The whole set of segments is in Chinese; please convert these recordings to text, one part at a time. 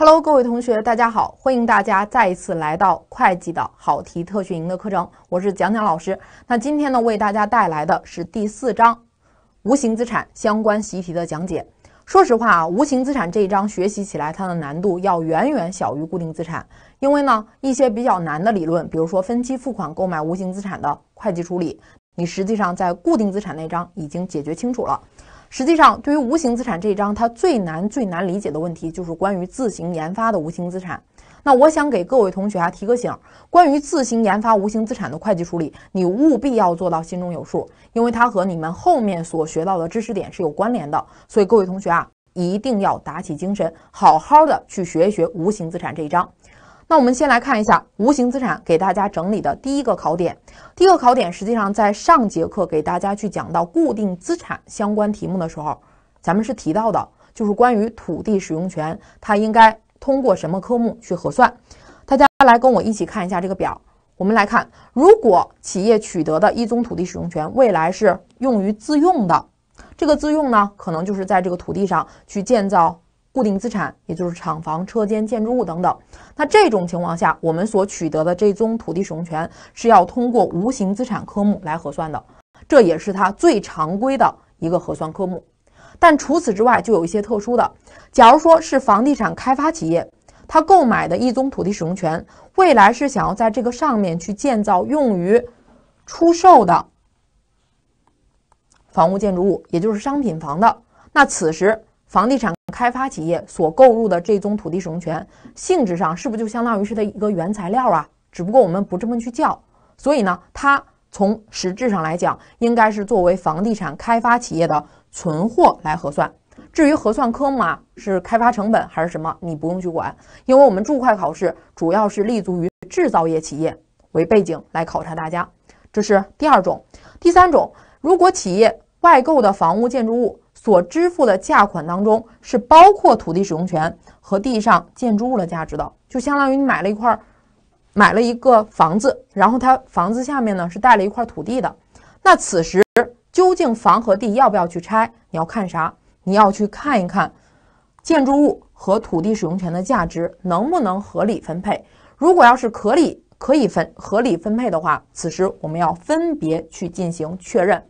Hello，各位同学，大家好！欢迎大家再一次来到会计的好题特训营的课程，我是蒋蒋老师。那今天呢，为大家带来的是第四章无形资产相关习题的讲解。说实话啊，无形资产这一章学习起来它的难度要远远小于固定资产，因为呢一些比较难的理论，比如说分期付款购买无形资产的会计处理，你实际上在固定资产那章已经解决清楚了。实际上，对于无形资产这一章，它最难、最难理解的问题就是关于自行研发的无形资产。那我想给各位同学啊提个醒，关于自行研发无形资产的会计处理，你务必要做到心中有数，因为它和你们后面所学到的知识点是有关联的。所以各位同学啊，一定要打起精神，好好的去学一学无形资产这一章。那我们先来看一下无形资产给大家整理的第一个考点。第一个考点实际上在上节课给大家去讲到固定资产相关题目的时候，咱们是提到的，就是关于土地使用权，它应该通过什么科目去核算？大家来跟我一起看一下这个表。我们来看，如果企业取得的一宗土地使用权，未来是用于自用的，这个自用呢，可能就是在这个土地上去建造。固定资产，也就是厂房、车间、建筑物等等。那这种情况下，我们所取得的这宗土地使用权是要通过无形资产科目来核算的，这也是它最常规的一个核算科目。但除此之外，就有一些特殊的。假如说是房地产开发企业，他购买的一宗土地使用权，未来是想要在这个上面去建造用于出售的房屋建筑物，也就是商品房的。那此时，房地产开发企业所购入的这宗土地使用权，性质上是不是就相当于是它一个原材料啊？只不过我们不这么去叫，所以呢，它从实质上来讲，应该是作为房地产开发企业的存货来核算。至于核算科目啊，是开发成本还是什么，你不用去管，因为我们注会考试主要是立足于制造业企业为背景来考察大家。这是第二种，第三种，如果企业外购的房屋建筑物。所支付的价款当中是包括土地使用权和地上建筑物的价值的，就相当于你买了一块，买了一个房子，然后它房子下面呢是带了一块土地的。那此时究竟房和地要不要去拆？你要看啥？你要去看一看建筑物和土地使用权的价值能不能合理分配。如果要是可以可以分合理分配的话，此时我们要分别去进行确认。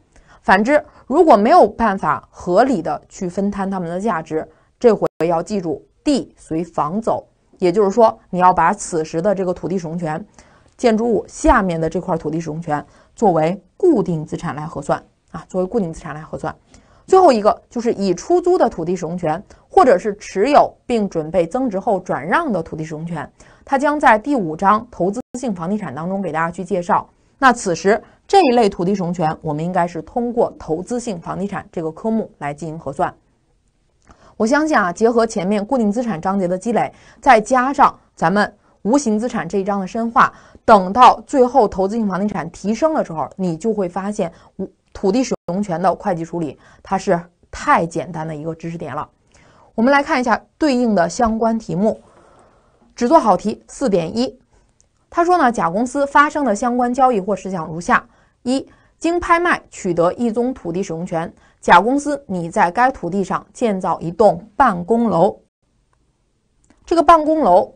反之。如果没有办法合理的去分摊它们的价值，这回要记住地随房走，也就是说你要把此时的这个土地使用权，建筑物下面的这块土地使用权作为固定资产来核算啊，作为固定资产来核算。最后一个就是已出租的土地使用权，或者是持有并准备增值后转让的土地使用权，它将在第五章投资性房地产当中给大家去介绍。那此时。这一类土地使用权，我们应该是通过投资性房地产这个科目来进行核算。我相信啊，结合前面固定资产章节的积累，再加上咱们无形资产这一章的深化，等到最后投资性房地产提升的时候，你就会发现无土地使用权的会计处理它是太简单的一个知识点了。我们来看一下对应的相关题目，只做好题四点一，他说呢，甲公司发生的相关交易或事项如下。一，经拍卖取得一宗土地使用权，甲公司拟在该土地上建造一栋办公楼。这个办公楼，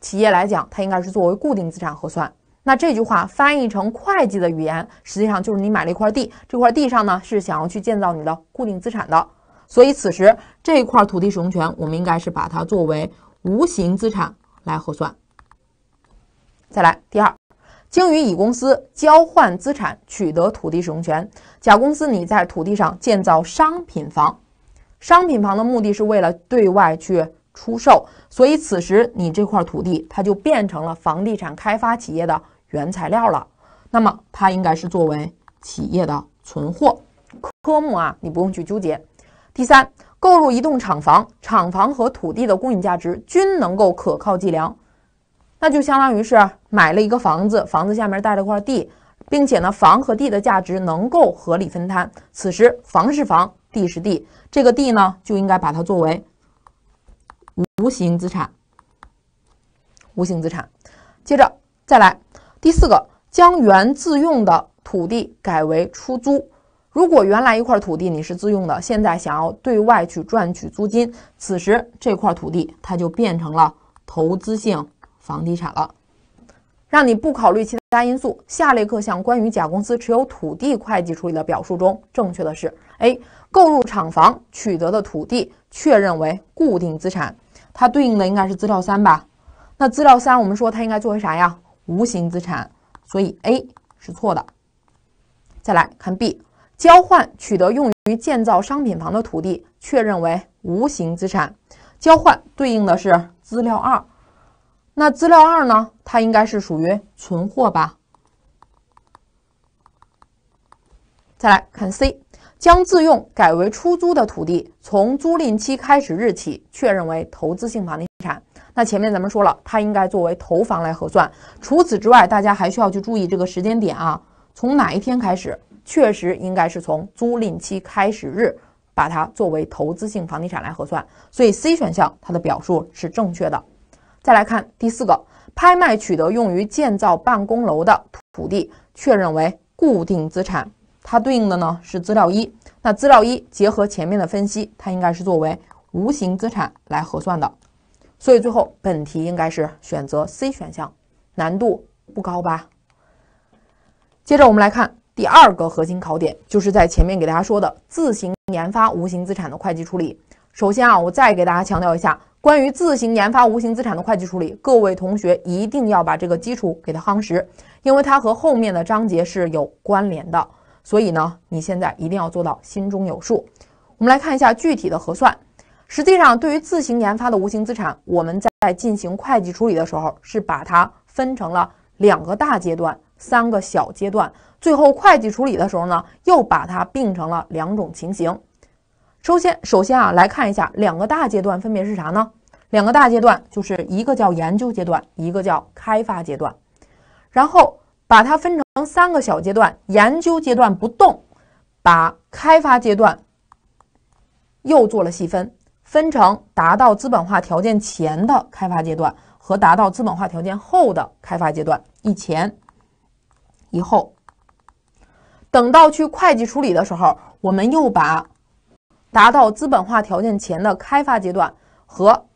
企业来讲，它应该是作为固定资产核算。那这句话翻译成会计的语言，实际上就是你买了一块地，这块地上呢是想要去建造你的固定资产的。所以此时这块土地使用权，我们应该是把它作为无形资产来核算。再来第二。经与乙公司交换资产取得土地使用权，甲公司你在土地上建造商品房，商品房的目的是为了对外去出售，所以此时你这块土地它就变成了房地产开发企业的原材料了。那么它应该是作为企业的存货科目啊，你不用去纠结。第三，购入一栋厂房，厂房和土地的公允价值均能够可靠计量。那就相当于是买了一个房子，房子下面带了块地，并且呢，房和地的价值能够合理分摊。此时，房是房，地是地，这个地呢，就应该把它作为无形资产。无形资产。接着再来第四个，将原自用的土地改为出租。如果原来一块土地你是自用的，现在想要对外去赚取租金，此时这块土地它就变成了投资性。房地产了，让你不考虑其他因素，下列各项关于甲公司持有土地会计处理的表述中，正确的是：A. 购入厂房取得的土地确认为固定资产，它对应的应该是资料三吧？那资料三我们说它应该作为啥呀？无形资产，所以 A 是错的。再来看 B，交换取得用于建造商品房的土地确认为无形资产，交换对应的是资料二。那资料二呢？它应该是属于存货吧。再来看 C，将自用改为出租的土地，从租赁期开始日起确认为投资性房地产。那前面咱们说了，它应该作为投房来核算。除此之外，大家还需要去注意这个时间点啊，从哪一天开始，确实应该是从租赁期开始日把它作为投资性房地产来核算。所以 C 选项它的表述是正确的。再来看第四个，拍卖取得用于建造办公楼的土地，确认为固定资产，它对应的呢是资料一。那资料一结合前面的分析，它应该是作为无形资产来核算的。所以最后本题应该是选择 C 选项，难度不高吧？接着我们来看第二个核心考点，就是在前面给大家说的自行研发无形资产的会计处理。首先啊，我再给大家强调一下。关于自行研发无形资产的会计处理，各位同学一定要把这个基础给它夯实，因为它和后面的章节是有关联的。所以呢，你现在一定要做到心中有数。我们来看一下具体的核算。实际上，对于自行研发的无形资产，我们在进行会计处理的时候，是把它分成了两个大阶段、三个小阶段。最后，会计处理的时候呢，又把它并成了两种情形。首先，首先啊，来看一下两个大阶段分别是啥呢？两个大阶段就是一个叫研究阶段，一个叫开发阶段。然后把它分成三个小阶段，研究阶段不动，把开发阶段又做了细分，分成达到资本化条件前的开发阶段和达到资本化条件后的开发阶段，一前、一后。等到去会计处理的时候，我们又把。达到资本化条件前的开发阶段和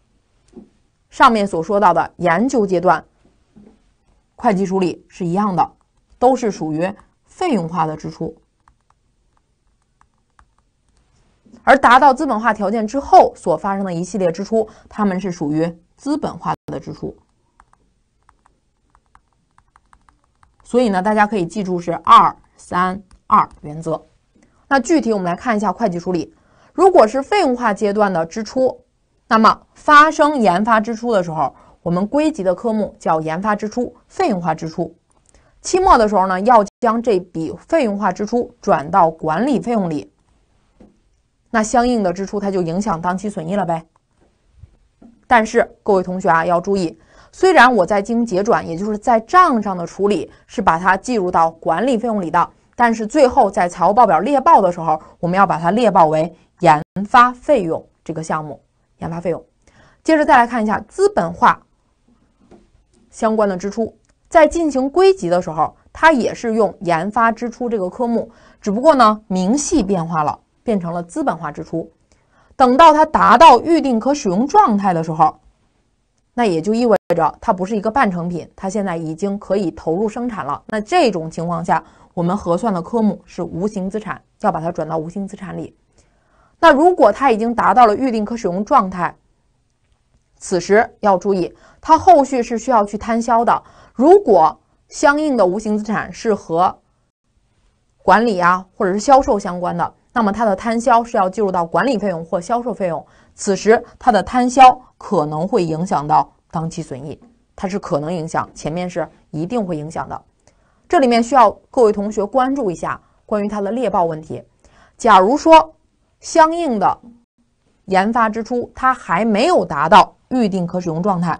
上面所说到的研究阶段，会计处理是一样的，都是属于费用化的支出；而达到资本化条件之后所发生的一系列支出，他们是属于资本化的支出。所以呢，大家可以记住是二三二原则。那具体我们来看一下会计处理。如果是费用化阶段的支出，那么发生研发支出的时候，我们归集的科目叫研发支出、费用化支出。期末的时候呢，要将这笔费用化支出转到管理费用里。那相应的支出，它就影响当期损益了呗。但是各位同学啊，要注意，虽然我在进行结转，也就是在账上的处理是把它计入到管理费用里的，但是最后在财务报表列报的时候，我们要把它列报为。研发费用这个项目，研发费用，接着再来看一下资本化相关的支出，在进行归集的时候，它也是用研发支出这个科目，只不过呢明细变化了，变成了资本化支出。等到它达到预定可使用状态的时候，那也就意味着它不是一个半成品，它现在已经可以投入生产了。那这种情况下，我们核算的科目是无形资产，要把它转到无形资产里。那如果它已经达到了预定可使用状态，此时要注意，它后续是需要去摊销的。如果相应的无形资产是和管理啊或者是销售相关的，那么它的摊销是要计入到管理费用或销售费用。此时它的摊销可能会影响到当期损益，它是可能影响，前面是一定会影响的。这里面需要各位同学关注一下关于它的猎报问题。假如说。相应的研发支出，它还没有达到预定可使用状态，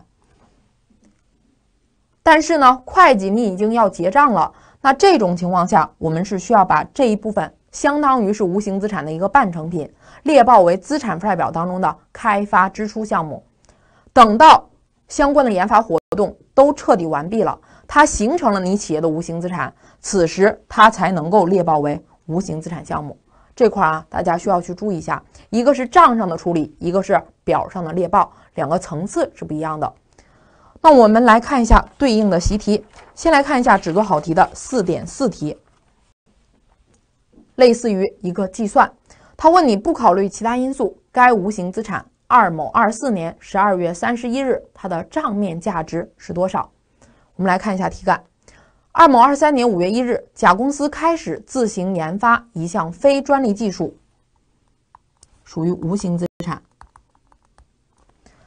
但是呢，会计你已经要结账了。那这种情况下，我们是需要把这一部分，相当于是无形资产的一个半成品，列报为资产负债表当中的开发支出项目。等到相关的研发活动都彻底完毕了，它形成了你企业的无形资产，此时它才能够列报为无形资产项目。这块啊，大家需要去注意一下，一个是账上的处理，一个是表上的列报，两个层次是不一样的。那我们来看一下对应的习题，先来看一下只做好题的四点四题，类似于一个计算，它问你不考虑其他因素，该无形资产二某二四年十二月三十一日它的账面价值是多少？我们来看一下题干。二某二三年五月一日，甲公司开始自行研发一项非专利技术，属于无形资产。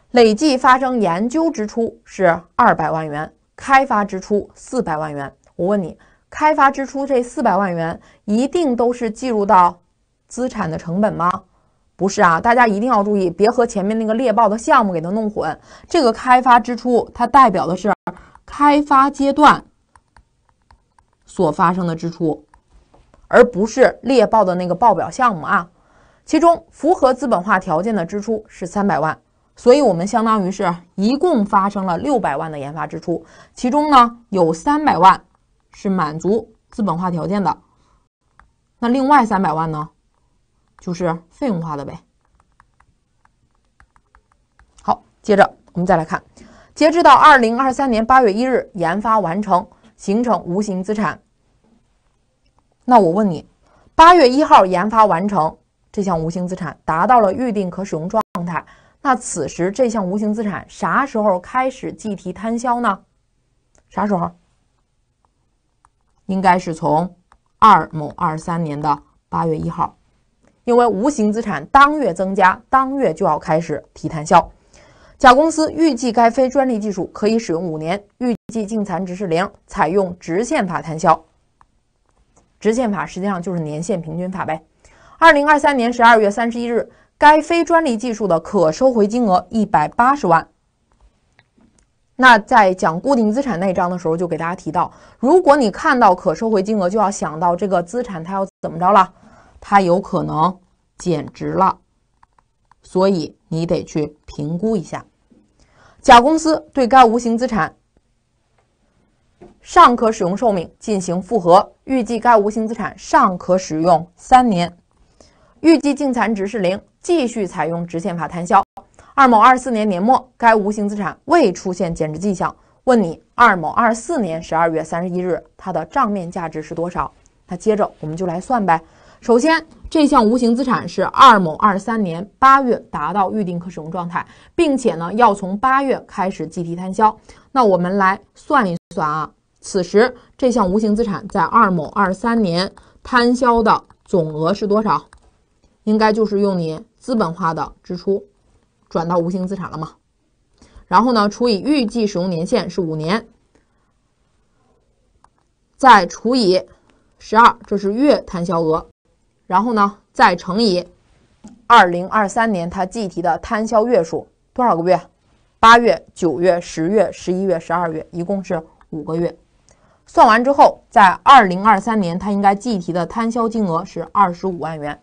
累计发生研究支出是二百万元，开发支出四百万元。我问你，开发支出这四百万元一定都是计入到资产的成本吗？不是啊，大家一定要注意，别和前面那个猎豹的项目给它弄混。这个开发支出它代表的是开发阶段。所发生的支出，而不是列报的那个报表项目啊。其中符合资本化条件的支出是三百万，所以我们相当于是一共发生了六百万的研发支出，其中呢有三百万是满足资本化条件的，那另外三百万呢就是费用化的呗。好，接着我们再来看，截止到二零二三年八月一日，研发完成形成无形资产。那我问你，八月一号研发完成这项无形资产，达到了预定可使用状态，那此时这项无形资产啥时候开始计提摊销呢？啥时候？应该是从二某二三年的八月一号，因为无形资产当月增加，当月就要开始提摊销。甲公司预计该非专利技术可以使用五年，预计净残值是零，采用直线法摊销。直线法实际上就是年限平均法呗。二零二三年十二月三十一日，该非专利技术的可收回金额一百八十万。那在讲固定资产那章的时候，就给大家提到，如果你看到可收回金额，就要想到这个资产它要怎么着了，它有可能减值了，所以你得去评估一下。甲公司对该无形资产。尚可使用寿命进行复核，预计该无形资产尚可使用三年，预计净残值是零，继续采用直线法摊销。二某二四年年末，该无形资产未出现减值迹象。问你，二某二四年十二月三十一日它的账面价值是多少？那接着我们就来算呗。首先，这项无形资产是二某二三年八月达到预定可使用状态，并且呢要从八月开始计提摊销。那我们来算一算啊。此时这项无形资产在二某二三年摊销的总额是多少？应该就是用你资本化的支出转到无形资产了嘛？然后呢，除以预计使用年限是五年，再除以十二，这是月摊销额。然后呢，再乘以二零二三年它计提的摊销月数多少个月？八月、九月、十月、十一月、十二月，一共是五个月。算完之后，在二零二三年，它应该计提的摊销金额是二十五万元，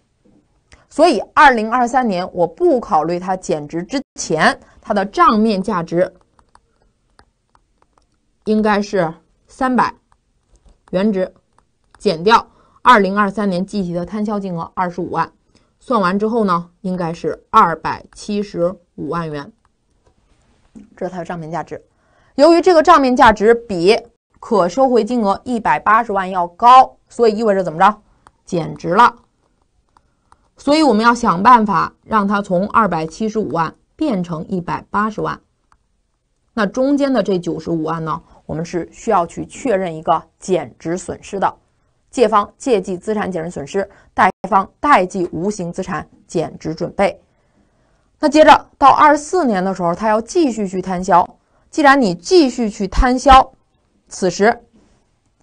所以二零二三年我不考虑它减值之前它的账面价值应该是三百元值，减掉二零二三年计提的摊销金额二十五万，算完之后呢，应该是二百七十五万元，这是它的账面价值。由于这个账面价值比。可收回金额一百八十万要高，所以意味着怎么着？减值了。所以我们要想办法让它从二百七十五万变成一百八十万。那中间的这九十五万呢？我们是需要去确认一个减值损失的。借方借记资产减值损失，贷方贷记无形资产减值准备。那接着到二四年的时候，它要继续去摊销。既然你继续去摊销。此时，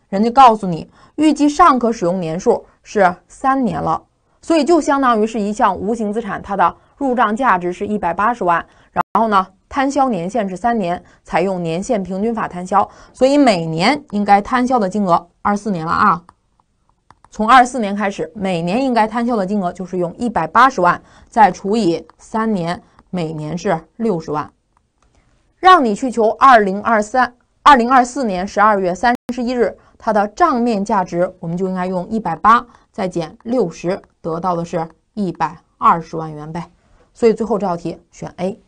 人家告诉你预计尚可使用年数是三年了，所以就相当于是一项无形资产，它的入账价值是一百八十万，然后呢，摊销年限是三年，采用年限平均法摊销，所以每年应该摊销的金额二四年了啊，从二四年开始，每年应该摊销的金额就是用一百八十万再除以三年，每年是六十万，让你去求二零二三。二零二四年十二月三十一日，它的账面价值我们就应该用一百八再减六十，得到的是一百二十万元呗。所以最后这道题选 A。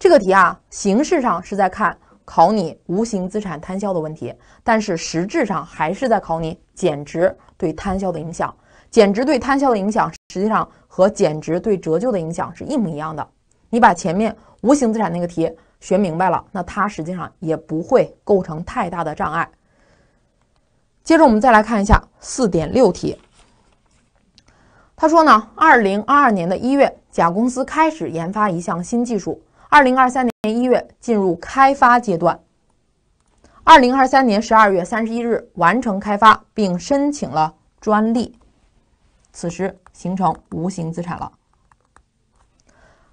这个题啊，形式上是在看考你无形资产摊销的问题，但是实质上还是在考你减值对摊销的影响。减值对摊销的影响，实际上和减值对折旧的影响是一模一样的。你把前面无形资产那个题。学明白了，那它实际上也不会构成太大的障碍。接着我们再来看一下四点六题。他说呢，二零二二年的一月，甲公司开始研发一项新技术，二零二三年一月进入开发阶段，二零二三年十二月三十一日完成开发并申请了专利，此时形成无形资产了。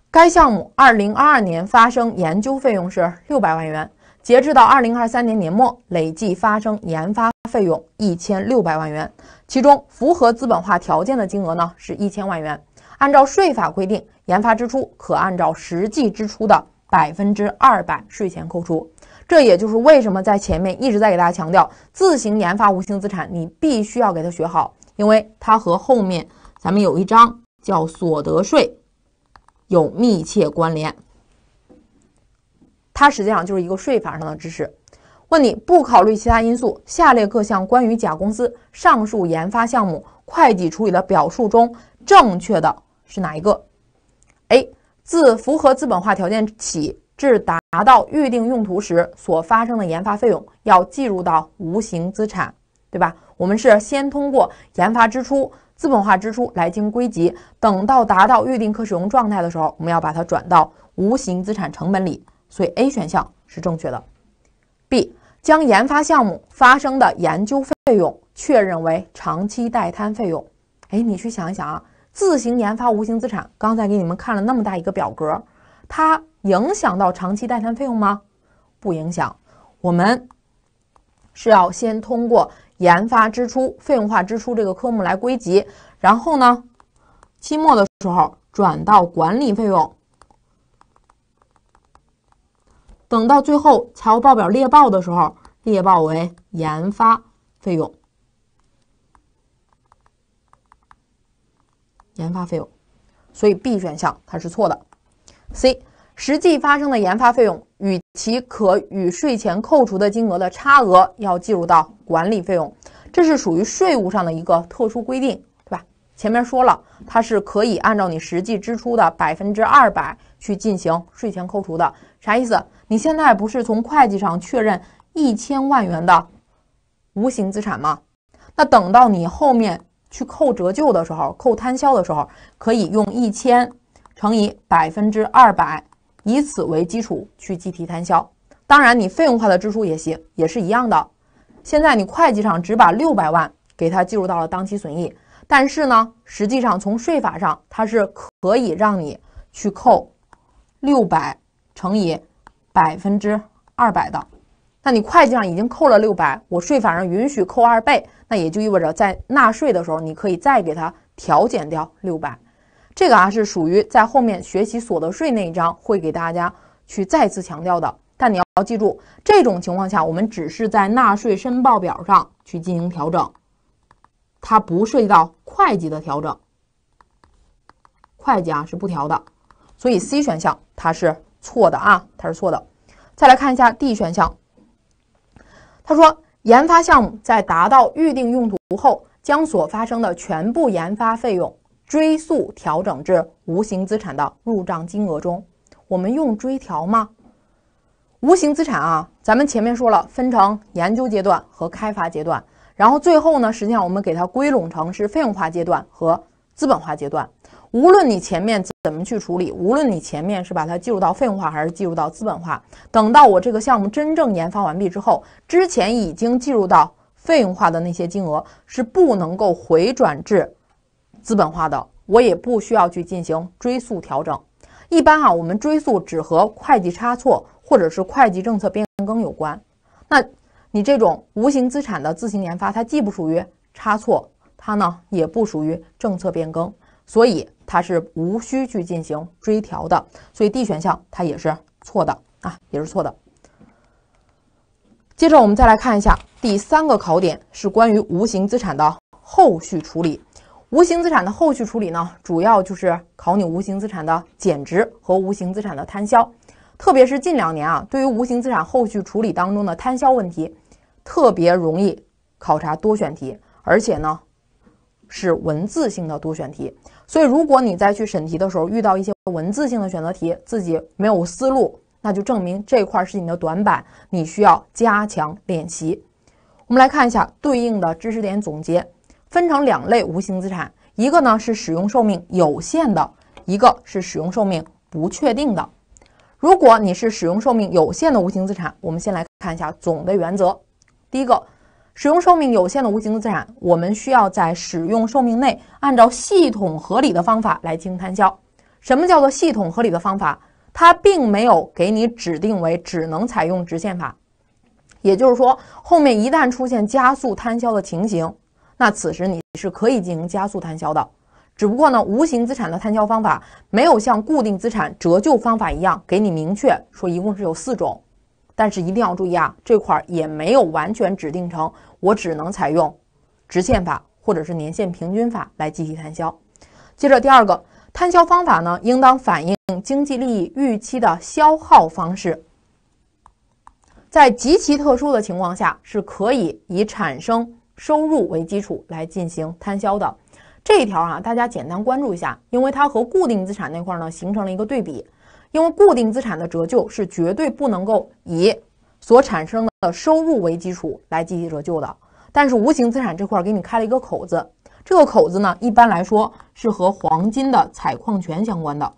该项目二零二二年发生研究费用是六百万元，截至到二零二三年年末累计发生研发费用一千六百万元，其中符合资本化条件的金额呢是一千万元。按照税法规定，研发支出可按照实际支出的百分之二百税前扣除。这也就是为什么在前面一直在给大家强调，自行研发无形资产你必须要给它学好，因为它和后面咱们有一章叫所得税。有密切关联，它实际上就是一个税法上的知识。问你不考虑其他因素，下列各项关于甲公司上述研发项目会计处理的表述中，正确的是哪一个？A. 自符合资本化条件起，至达达到预定用途时所发生的研发费用，要计入到无形资产，对吧？我们是先通过研发支出。资本化支出来进行归集，等到达到预定可使用状态的时候，我们要把它转到无形资产成本里。所以 A 选项是正确的。B 将研发项目发生的研究费用确认为长期待摊费用。哎，你去想一想啊，自行研发无形资产，刚才给你们看了那么大一个表格，它影响到长期待摊费用吗？不影响，我们是要先通过。研发支出、费用化支出这个科目来归集，然后呢，期末的时候转到管理费用。等到最后财务报表列报的时候，列报为研发费用，研发费用，所以 B 选项它是错的。C 实际发生的研发费用。其可与税前扣除的金额的差额要计入到管理费用，这是属于税务上的一个特殊规定，对吧？前面说了，它是可以按照你实际支出的百分之二百去进行税前扣除的。啥意思？你现在不是从会计上确认一千万元的无形资产吗？那等到你后面去扣折旧的时候，扣摊销的时候，可以用一千乘以百分之二百。以此为基础去计提摊销，当然你费用化的支出也行，也是一样的。现在你会计上只把六百万给它计入到了当期损益，但是呢，实际上从税法上它是可以让你去扣六百乘以百分之二百的。那你会计上已经扣了六百，我税法上允许扣二倍，那也就意味着在纳税的时候，你可以再给它调减掉六百。这个啊是属于在后面学习所得税那一章会给大家去再次强调的，但你要记住，这种情况下我们只是在纳税申报表上去进行调整，它不涉及到会计的调整，会计啊是不调的，所以 C 选项它是错的啊，它是错的。再来看一下 D 选项，他说研发项目在达到预定用途后，将所发生的全部研发费用。追溯调整至无形资产的入账金额中，我们用追调吗？无形资产啊，咱们前面说了，分成研究阶段和开发阶段，然后最后呢，实际上我们给它归拢成是费用化阶段和资本化阶段。无论你前面怎么去处理，无论你前面是把它计入到费用化还是计入到资本化，等到我这个项目真正研发完毕之后，之前已经计入到费用化的那些金额是不能够回转至。资本化的，我也不需要去进行追溯调整。一般啊，我们追溯只和会计差错或者是会计政策变更有关。那你这种无形资产的自行研发，它既不属于差错，它呢也不属于政策变更，所以它是无需去进行追调的。所以 D 选项它也是错的啊，也是错的。接着我们再来看一下第三个考点，是关于无形资产的后续处理。无形资产的后续处理呢，主要就是考你无形资产的减值和无形资产的摊销，特别是近两年啊，对于无形资产后续处理当中的摊销问题，特别容易考察多选题，而且呢是文字性的多选题。所以，如果你在去审题的时候遇到一些文字性的选择题，自己没有思路，那就证明这块是你的短板，你需要加强练习。我们来看一下对应的知识点总结。分成两类无形资产，一个呢是使用寿命有限的，一个是使用寿命不确定的。如果你是使用寿命有限的无形资产，我们先来看一下总的原则。第一个，使用寿命有限的无形资产，我们需要在使用寿命内按照系统合理的方法来进行摊销。什么叫做系统合理的方法？它并没有给你指定为只能采用直线法，也就是说，后面一旦出现加速摊销的情形。那此时你是可以进行加速摊销的，只不过呢，无形资产的摊销方法没有像固定资产折旧方法一样给你明确说一共是有四种，但是一定要注意啊，这块儿也没有完全指定成我只能采用直线法或者是年限平均法来进行摊销。接着第二个摊销方法呢，应当反映经济利益预期的消耗方式，在极其特殊的情况下是可以以产生。收入为基础来进行摊销的这一条啊，大家简单关注一下，因为它和固定资产那块儿呢形成了一个对比，因为固定资产的折旧是绝对不能够以所产生的收入为基础来进行折旧的。但是无形资产这块儿给你开了一个口子，这个口子呢一般来说是和黄金的采矿权相关的，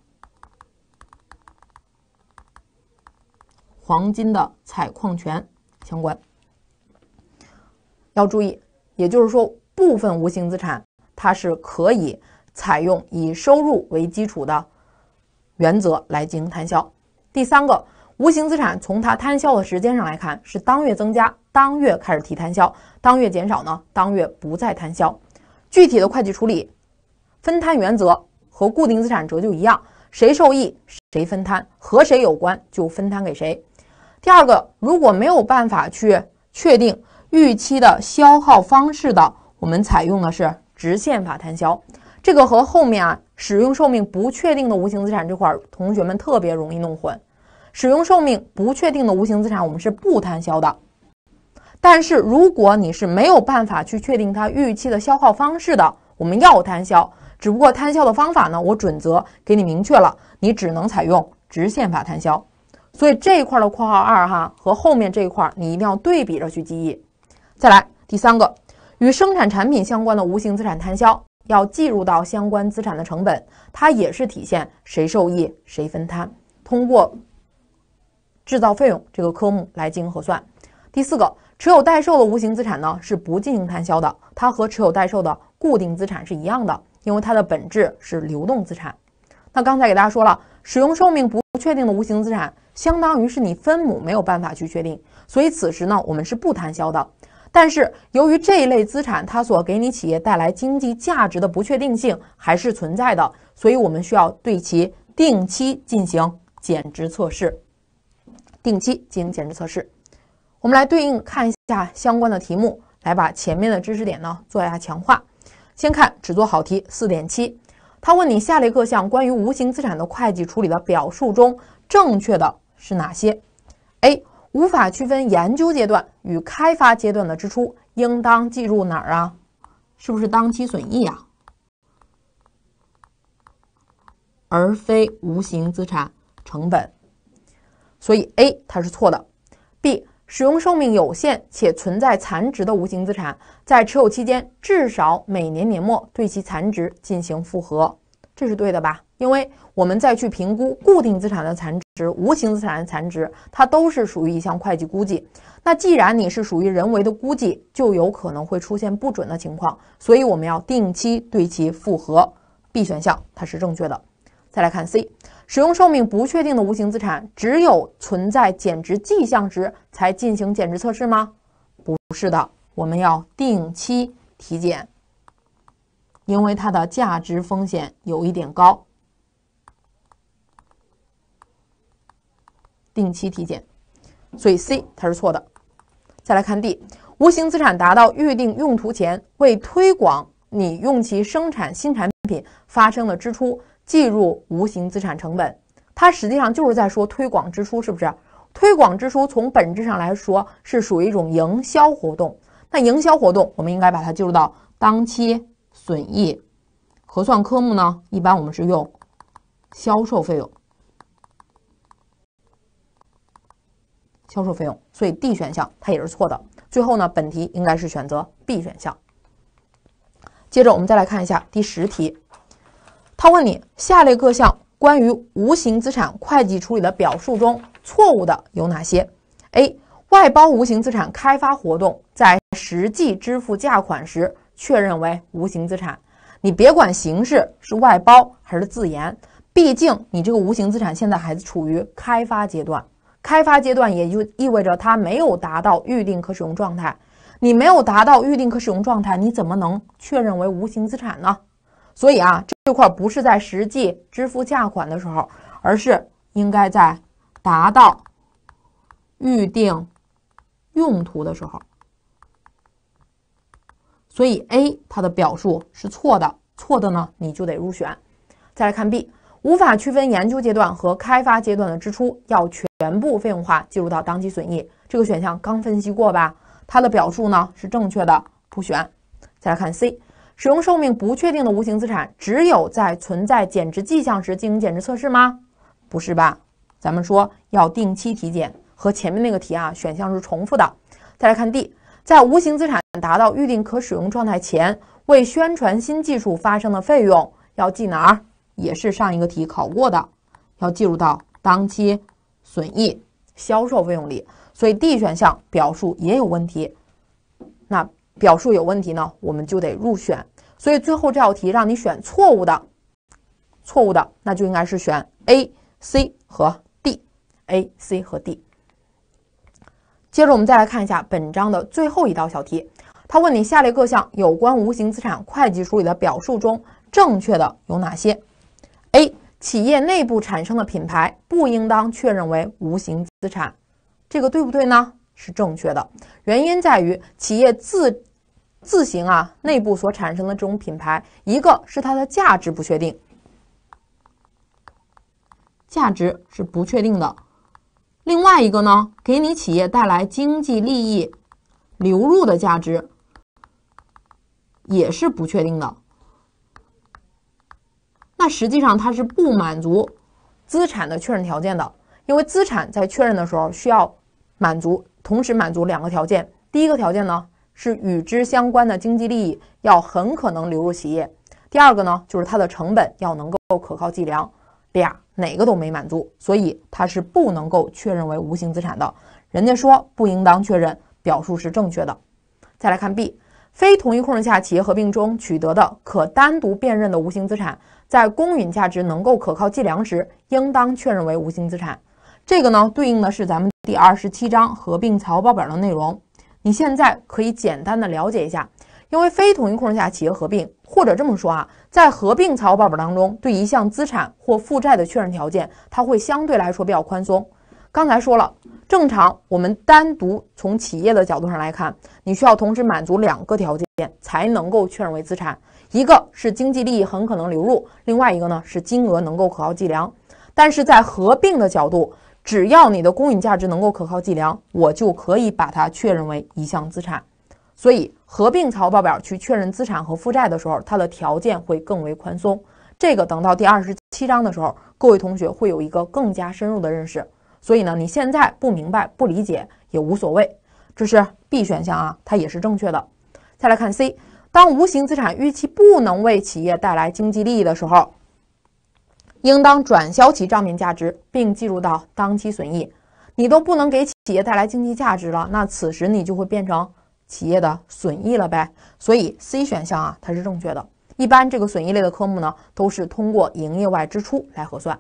黄金的采矿权相关，要注意。也就是说，部分无形资产它是可以采用以收入为基础的原则来进行摊销。第三个，无形资产从它摊销的时间上来看，是当月增加，当月开始提摊销；当月减少呢，当月不再摊销。具体的会计处理，分摊原则和固定资产折旧一样，谁受益谁分摊，和谁有关就分摊给谁。第二个，如果没有办法去确定。预期的消耗方式的，我们采用的是直线法摊销。这个和后面啊使用寿命不确定的无形资产这块，同学们特别容易弄混。使用寿命不确定的无形资产我们是不摊销的，但是如果你是没有办法去确定它预期的消耗方式的，我们要摊销。只不过摊销的方法呢，我准则给你明确了，你只能采用直线法摊销。所以这一块的括号二哈和后面这一块，你一定要对比着去记忆。再来第三个，与生产产品相关的无形资产摊销要计入到相关资产的成本，它也是体现谁受益谁分摊，通过制造费用这个科目来进行核算。第四个，持有待售的无形资产呢是不进行摊销的，它和持有待售的固定资产是一样的，因为它的本质是流动资产。那刚才给大家说了，使用寿命不确定的无形资产，相当于是你分母没有办法去确定，所以此时呢我们是不摊销的。但是，由于这一类资产它所给你企业带来经济价值的不确定性还是存在的，所以我们需要对其定期进行减值测试。定期进行减值测试，我们来对应看一下相关的题目，来把前面的知识点呢做一下强化。先看只做好题四点七，他问你下列各项关于无形资产的会计处理的表述中，正确的是哪些？A。无法区分研究阶段与开发阶段的支出，应当计入哪儿啊？是不是当期损益啊？而非无形资产成本。所以 A 它是错的。B 使用寿命有限且存在残值的无形资产，在持有期间至少每年年末对其残值进行复核。这是对的吧？因为我们再去评估固定资产的残值、无形资产的残值，它都是属于一项会计估计。那既然你是属于人为的估计，就有可能会出现不准的情况。所以我们要定期对其复核。B 选项它是正确的。再来看 C，使用寿命不确定的无形资产，只有存在减值迹象时才进行减值测试吗？不是的，我们要定期体检。因为它的价值风险有一点高，定期体检，所以 C 它是错的。再来看 D，无形资产达到预定用途前为推广、你用其生产新产品发生的支出，计入无形资产成本。它实际上就是在说推广支出，是不是？推广支出从本质上来说是属于一种营销活动。那营销活动，我们应该把它计入到当期。损益核算科目呢，一般我们是用销售费用，销售费用，所以 D 选项它也是错的。最后呢，本题应该是选择 B 选项。接着我们再来看一下第十题，他问你下列各项关于无形资产会计处理的表述中错误的有哪些？A. 外包无形资产开发活动在实际支付价款时。确认为无形资产，你别管形式是外包还是自研，毕竟你这个无形资产现在还处于开发阶段，开发阶段也就意味着它没有达到预定可使用状态，你没有达到预定可使用状态，你怎么能确认为无形资产呢？所以啊，这块不是在实际支付价款的时候，而是应该在达到预定用途的时候。所以 A 它的表述是错的，错的呢你就得入选。再来看 B，无法区分研究阶段和开发阶段的支出要全部费用化计入到当期损益，这个选项刚分析过吧？它的表述呢是正确的，不选。再来看 C，使用寿命不确定的无形资产只有在存在减值迹象时进行减值测试吗？不是吧？咱们说要定期体检，和前面那个题啊选项是重复的。再来看 D，在无形资产。达到预定可使用状态前为宣传新技术发生的费用要记哪儿？也是上一个题考过的，要计入到当期损益、销售费用里。所以 D 选项表述也有问题。那表述有问题呢，我们就得入选。所以最后这道题让你选错误的，错误的，那就应该是选 A、C 和 D，A、C 和 D。接着我们再来看一下本章的最后一道小题。他问你下列各项有关无形资产会计处理的表述中正确的有哪些？A 企业内部产生的品牌不应当确认为无形资产，这个对不对呢？是正确的，原因在于企业自自行啊内部所产生的这种品牌，一个是它的价值不确定，价值是不确定的，另外一个呢，给你企业带来经济利益流入的价值。也是不确定的，那实际上它是不满足资产的确认条件的，因为资产在确认的时候需要满足同时满足两个条件，第一个条件呢是与之相关的经济利益要很可能流入企业，第二个呢就是它的成本要能够可靠计量，俩哪个都没满足，所以它是不能够确认为无形资产的，人家说不应当确认，表述是正确的，再来看 B。非同一控制下企业合并中取得的可单独辨认的无形资产，在公允价值能够可靠计量时，应当确认为无形资产。这个呢，对应的是咱们第二十七章合并财务报表的内容。你现在可以简单的了解一下，因为非同一控制下企业合并，或者这么说啊，在合并财务报表当中，对一项资产或负债的确认条件，它会相对来说比较宽松。刚才说了。正常，我们单独从企业的角度上来看，你需要同时满足两个条件才能够确认为资产，一个是经济利益很可能流入，另外一个呢是金额能够可靠计量。但是在合并的角度，只要你的公允价值能够可靠计量，我就可以把它确认为一项资产。所以，合并财务报表去确认资产和负债的时候，它的条件会更为宽松。这个等到第二十七章的时候，各位同学会有一个更加深入的认识。所以呢，你现在不明白、不理解也无所谓，这是 B 选项啊，它也是正确的。再来看 C，当无形资产预期不能为企业带来经济利益的时候，应当转销其账面价值，并计入到当期损益。你都不能给企业带来经济价值了，那此时你就会变成企业的损益了呗。所以 C 选项啊，它是正确的。一般这个损益类的科目呢，都是通过营业外支出来核算。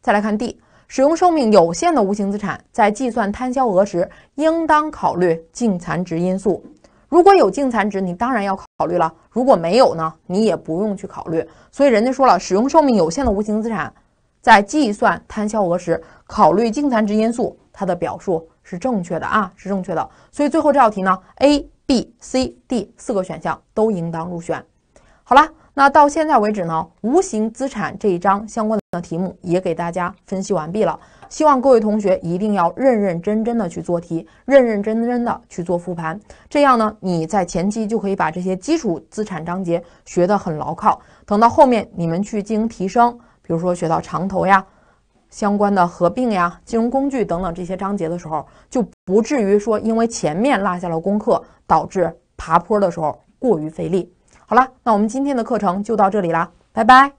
再来看 D。使用寿命有限的无形资产，在计算摊销额时，应当考虑净残值因素。如果有净残值，你当然要考虑了；如果没有呢，你也不用去考虑。所以人家说了，使用寿命有限的无形资产，在计算摊销额时考虑净残值因素，它的表述是正确的啊，是正确的。所以最后这道题呢，A、B、C、D 四个选项都应当入选。好了。那到现在为止呢，无形资产这一章相关的题目也给大家分析完毕了。希望各位同学一定要认认真真的去做题，认认真真的去做复盘，这样呢，你在前期就可以把这些基础资产章节学的很牢靠。等到后面你们去进行提升，比如说学到长投呀、相关的合并呀、金融工具等等这些章节的时候，就不至于说因为前面落下了功课，导致爬坡的时候过于费力。好了，那我们今天的课程就到这里了，拜拜。